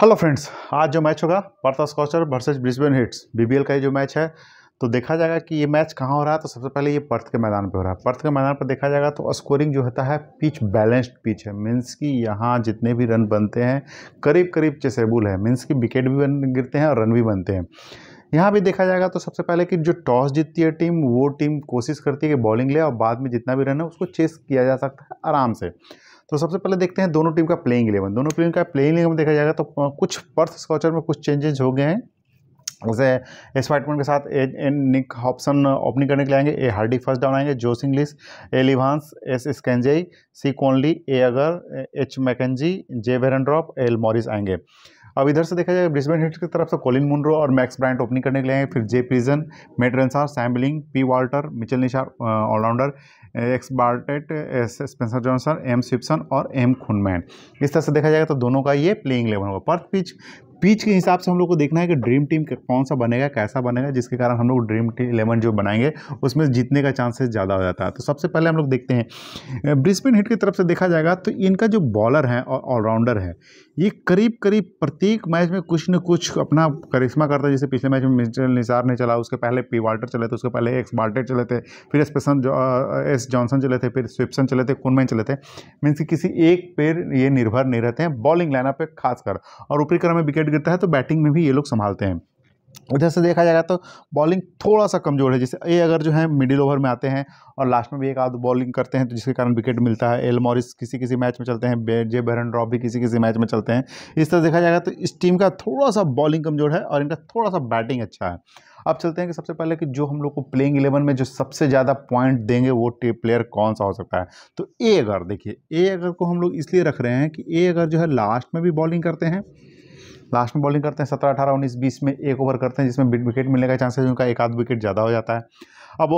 hello friends आज जो match होगा Perth Scorcher versus Brisbane Heats BBL का ये जो मैच है तो देखा जाएगा कि ये मैच कहाँ हो रहा है तो सबसे पहले ये पर्थ के मैदान पे हो रहा है पर्थ के मैदान पर देखा जाएगा तो स्कोरिंग जो होता है पिच बैलेंस्ड पिच है मीन्स कि यहाँ जितने भी रन बनते हैं करीब करीब चेसेबुल है मीन्स कि विकेट भी गिरते हैं और रन भी बनते हैं यहाँ भी देखा जाएगा तो सबसे पहले कि जो टॉस जीतती है टीम वो टीम कोशिश करती है कि बॉलिंग ले और बाद में जितना भी रन है उसको चेस किया जा सकता है आराम से तो सबसे पहले देखते हैं दोनों टीम का प्लेइंग इलेवन दोनों टीम का प्लेइंग इलेवन देखा जाएगा तो कुछ पर्थ स्कॉचर में कुछ चेंजेज हो गए हैं जैसे एस वाइटमैन के साथ ए, ए निक हॉप्सन ओपनिंग करने के लिए आएंगे ए हार्डी फर्स्ट डाउन आएंगे जोस English A लिवानस S स्कैंजई C Connolly A Agar H McKenzie J Behrendorff L Morris आएंगे अब इधर से देखा जाए ब्रिस्बेन हिट्स की तरफ से कोलिन मुंड्रो और मैक्स ब्रांड ओपनिंग करने के लिए आएंगे फिर जे प्रिजन मेडरसार Sam Billings P Walter Michael Neser allrounder X Bartlett S Spencer Johnson M Swepson और एम खुनमैन इस तरह से देखा जाएगा तो दोनों का ये प्लेइंग इलेवन होगा पर पिच पिच के हिसाब से हम लोग को देखना है कि ड्रीम टीम कौन सा बनेगा कैसा बनेगा जिसके कारण हम लोग ड्रीम टीम इलेवन जो बनाएंगे उसमें जीतने का चांसेस ज़्यादा हो जाता है तो सबसे पहले हम लोग देखते हैं ब्रिस्बेन हिट की तरफ से देखा जाएगा तो इनका जो बॉलर है और ऑलराउंडर है ये करीब करीब प्रत्येक मैच में कुछ न कुछ अपना करिश्मा करता है जैसे पिछले मैच में मिस्टर निसार ने चला उसके पहले पी वाल्टर चले थे उसके पहले एक्स वाल्टर चले थे फिर जो एस जॉनसन चले थे फिर स्विप्सन चले थे कुनमैन चले थे मीन्स कि किसी एक पेड़ ये निर्भर नहीं रहते हैं बॉलिंग लाइनअप पे खासकर और ऊपरी क्रम में विकेट गिरता है तो बैटिंग में भी ये लोग संभालते हैं उधर से देखा जाएगा तो बॉलिंग थोड़ा सा कमज़ोर है जैसे ये अगर जो है मिडिल ओवर में आते हैं और लास्ट में भी एक आध बॉलिंग करते हैं तो जिसके कारण विकेट मिलता है एल मॉरिस किसी किसी मैच में चलते हैं जे बहरन रॉफ भी किसी किसी मैच में चलते हैं इस तरह देखा जाएगा तो इस टीम का थोड़ा सा बॉलिंग कमज़ोर है और इनका थोड़ा सा बैटिंग अच्छा है अब चलते हैं कि सबसे पहले कि जो हम लोग को प्लेइंग इलेवन में जो सबसे ज़्यादा पॉइंट देंगे वो टे प्लेयर कौन सा हो सकता है तो ए अगर देखिए ए अगर को हम लोग इसलिए रख रहे हैं कि ए अगर जो है लास्ट में भी बॉलिंग करते हैं लास्ट में बॉलिंग करते हैं सत्रह अठारह उन्नीस बीस में एक ओवर करते हैं जिसमें विकेट मिलने का चांसेस उनका एक आध विकेट ज़्यादा हो जाता है अब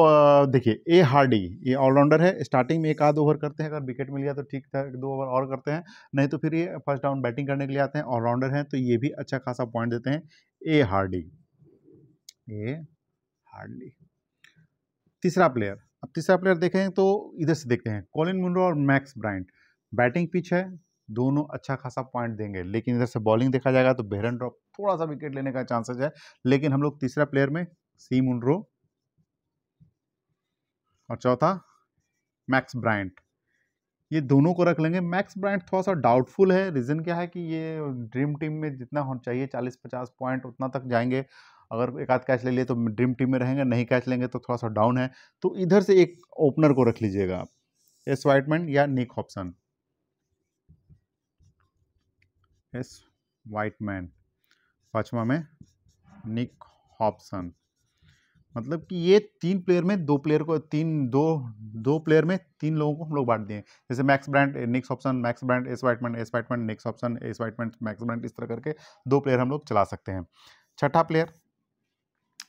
देखिए ए हार्डी ये ऑलराउंडर है स्टार्टिंग में एक आध ओवर करते हैं अगर विकेट मिल गया तो ठीक ठाक दो ओवर और करते हैं नहीं तो फिर ये फर्स्ट डाउन बैटिंग करने के लिए आते हैं ऑलराउंडर हैं तो ये भी अच्छा खासा पॉइंट देते हैं ए हार्डी ये हार्डली तीसरा प्लेयर अब तीसरा प्लेयर देखें तो इधर से देखते हैं कॉलिन मुंड्रो और मैक्स ब्राइंट बैटिंग पिच है दोनों अच्छा खासा पॉइंट देंगे लेकिन इधर से बॉलिंग देखा जाएगा तो बेहरन ड्रॉप थोड़ा सा विकेट लेने का चांसेस है लेकिन हम लोग तीसरा प्लेयर में सी मुंड्रो और चौथा मैक्स ब्राइंट ये दोनों को रख लेंगे मैक्स ब्रांड थोड़ा सा डाउटफुल है रीज़न क्या है कि ये ड्रीम टीम में जितना होना चाहिए 40-50 पॉइंट उतना तक जाएंगे अगर एक आध कैच ले लिए तो ड्रीम टीम में रहेंगे नहीं कैच लेंगे तो थोड़ा सा डाउन है तो इधर से एक ओपनर को रख लीजिएगा आप एस वाइटमैन या निक ऑप्शन एस वाइटमैन पांचवा में निक ऑप्शन मतलब कि ये तीन प्लेयर में दो प्लेयर को तीन दो दो प्लेयर में तीन लोगों को हम लोग बांट दिए जैसे Max Bryant nix option Max Bryant S Whiteman S Whiteman nix option S Whiteman Max Bryant इस तरह करके दो प्लेयर हम लोग चला सकते हैं छठा प्लेयर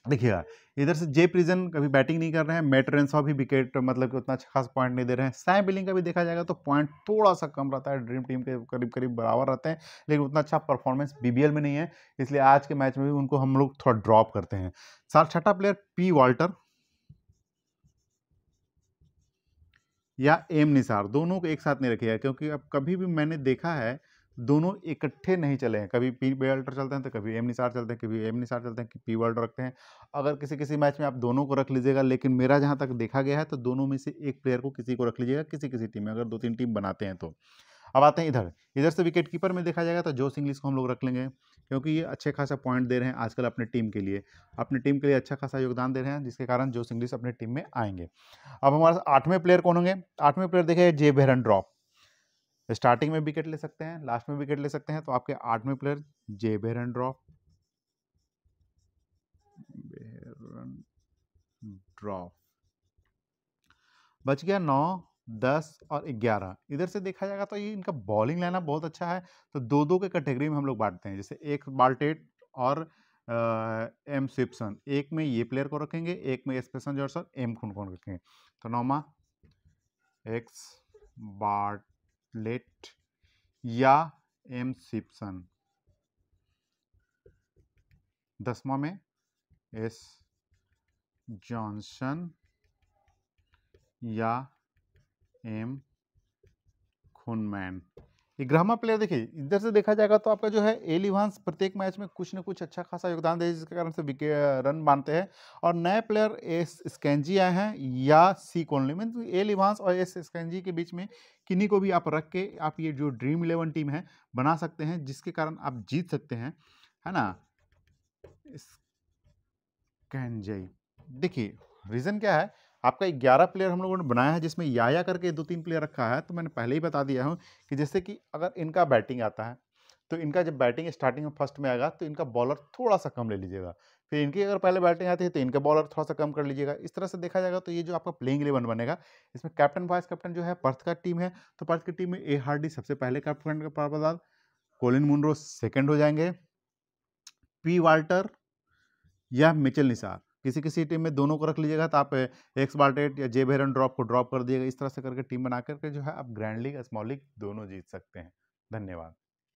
देखिएगा इधर से जे प्रिजन कभी बैटिंग नहीं कर रहे हैं मेट भी विकेट मतलब कि उतना अच्छा खास पॉइंट नहीं दे रहे हैं सैम बिलिंग का भी देखा जाएगा तो पॉइंट थोड़ा सा कम रहता है ड्रीम टीम के करीब करीब बराबर रहते हैं लेकिन उतना अच्छा परफॉर्मेंस बीबीएल में नहीं है इसलिए आज के मैच में भी उनको हम लोग थोड़ा ड्रॉप करते हैं साथ छठा प्लेयर पी वाल्टर या एम निसार दोनों को एक साथ नहीं रखेगा क्योंकि अब कभी भी मैंने देखा है दोनों इकट्ठे नहीं चले हैं कभी पी बे अल्टर चलते हैं तो कभी एम निसार चलते हैं कभी एम निसार चलते हैं कि पी वर्ल्ड रखते हैं अगर किसी किसी मैच में आप दोनों को रख लीजिएगा लेकिन मेरा जहाँ तक देखा गया है तो दोनों में से एक प्लेयर को किसी को रख लीजिएगा किसी किसी टीम में अगर दो तीन टीम बनाते हैं तो अब आते हैं इधर इधर से विकेट कीपर में देखा जाएगा तो जोश इंग्लिस को हम लोग रख लेंगे क्योंकि ये अच्छे खासा पॉइंट दे रहे हैं आजकल अपने टीम के लिए अपने टीम के लिए अच्छा खासा योगदान दे रहे हैं जिसके कारण जोश इंग्लिस अपने टीम में आएंगे अब हमारे आठवें प्लेयर कौन होंगे आठवें प्लेयर देखे जे बेहरन ड्रॉप स्टार्टिंग में विकेट ले सकते हैं लास्ट में विकेट ले सकते हैं तो आपके आठवें प्लेयर जे बेरनड्रॉफ ड्रॉप बच गया नौ दस और ग्यारह इधर से देखा जाएगा तो ये इनका बॉलिंग लाइनअप बहुत अच्छा है तो दो दो के कैटेगरी में हम लोग बांटते हैं जैसे एक बाल्टेट और एम सिप्सन एक में ये प्लेयर को रखेंगे एक में स्पेसन जॉर्स एम खून को रखेंगे तो नौमा एक्स बाट प्लेट या एम सिप्सन दसवा में एस जॉनसन या एम खुनमैन ये ग्रामा प्लेयर देखिए इधर से देखा जाएगा तो आपका जो है एल प्रत्येक मैच में कुछ ना कुछ अच्छा खासा योगदान दे जिसके कारण से विके रन मानते हैं और नए प्लेयर एस स्कैनजी आए हैं या सी कॉलोनी मीन तो एल और एस स्कैनजी के बीच में किन्हीं को भी आप रख के आप ये जो ड्रीम इलेवन टीम है बना सकते हैं जिसके कारण आप जीत सकते हैं है ना स्कैनजी देखिए रीज़न क्या है आपका ग्यारह प्लेयर हम लोगों ने बनाया है जिसमें याया करके दो तीन प्लेयर रखा है तो मैंने पहले ही बता दिया हूँ कि जैसे कि अगर इनका बैटिंग आता है तो इनका जब बैटिंग स्टार्टिंग में फर्स्ट में आएगा तो इनका बॉलर थोड़ा सा कम ले लीजिएगा फिर इनकी अगर पहले बैटिंग आती है तो इनका बॉलर थोड़ा सा कम कर लीजिएगा इस तरह से देखा जाएगा तो ये जो आपका प्लेइंग इलेवन बनेगा इसमें कैप्टन वाइस कैप्टन जो है पर्थ का टीम है तो पर्थ की टीम में ए हार्डी सबसे पहले कैप्टन का पारबदार कोलिन मुनरो सेकेंड हो जाएंगे पी वाल्टर या मिचल निसार किसी किसी टीम में दोनों को रख लीजिएगा तो आप एक्स बाल्टेट या जे भेरन ड्रॉप को ड्रॉप कर दिएगा इस तरह से करके टीम बना करके जो है आप ग्रैंड लीग स्मॉल लीग दोनों जीत सकते हैं धन्यवाद